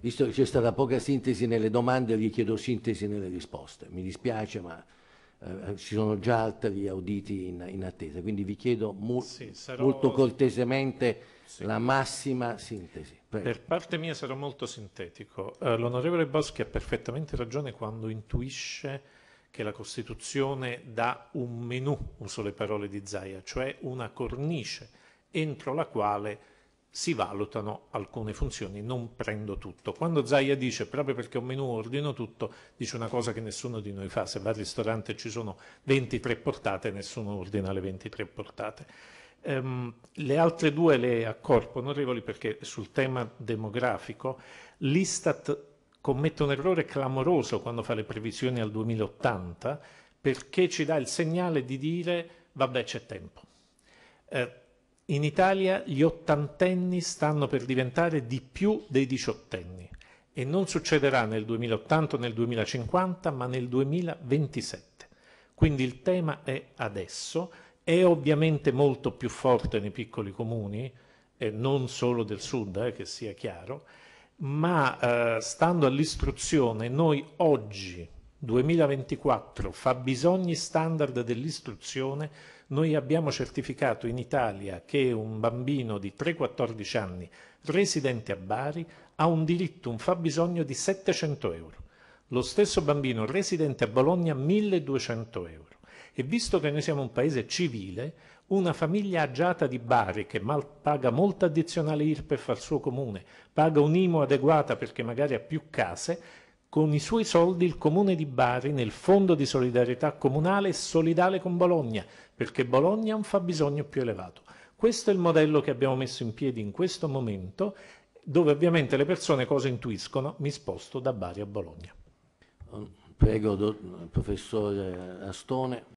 visto che c'è stata poca sintesi nelle domande, gli chiedo sintesi nelle risposte. Mi dispiace, ma eh, ci sono già altri auditi in, in attesa, quindi vi chiedo mo sì, sarò... molto cortesemente sì. la massima sintesi. Prego. Per parte mia sarò molto sintetico. Eh, l'onorevole Boschi ha perfettamente ragione quando intuisce che la Costituzione dà un menù, uso le parole di Zaia, cioè una cornice entro la quale si valutano alcune funzioni, non prendo tutto. Quando Zaia dice proprio perché ho meno ordino tutto, dice una cosa che nessuno di noi fa, se va al ristorante ci sono 23 portate, nessuno ordina le 23 portate. Um, le altre due le accorpo, onorevoli, perché sul tema demografico l'Istat commette un errore clamoroso quando fa le previsioni al 2080 perché ci dà il segnale di dire vabbè c'è tempo. Eh, in Italia gli ottantenni stanno per diventare di più dei diciottenni e non succederà nel 2080 o nel 2050, ma nel 2027. Quindi il tema è adesso, è ovviamente molto più forte nei piccoli comuni, eh, non solo del sud, eh, che sia chiaro, ma eh, stando all'istruzione noi oggi 2024 fabbisogni standard dell'istruzione, noi abbiamo certificato in Italia che un bambino di 3-14 anni residente a Bari ha un diritto, un fabbisogno di 700 euro. Lo stesso bambino residente a Bologna 1200 euro. E visto che noi siamo un paese civile, una famiglia agiata di Bari che mal paga molta addizionale IRPEF al suo comune, paga un'IMO adeguata perché magari ha più case, con i suoi soldi il comune di Bari nel fondo di solidarietà comunale è solidale con Bologna, perché Bologna ha un fabbisogno più elevato. Questo è il modello che abbiamo messo in piedi in questo momento, dove ovviamente le persone cosa intuiscono? Mi sposto da Bari a Bologna. Prego, professore Astone.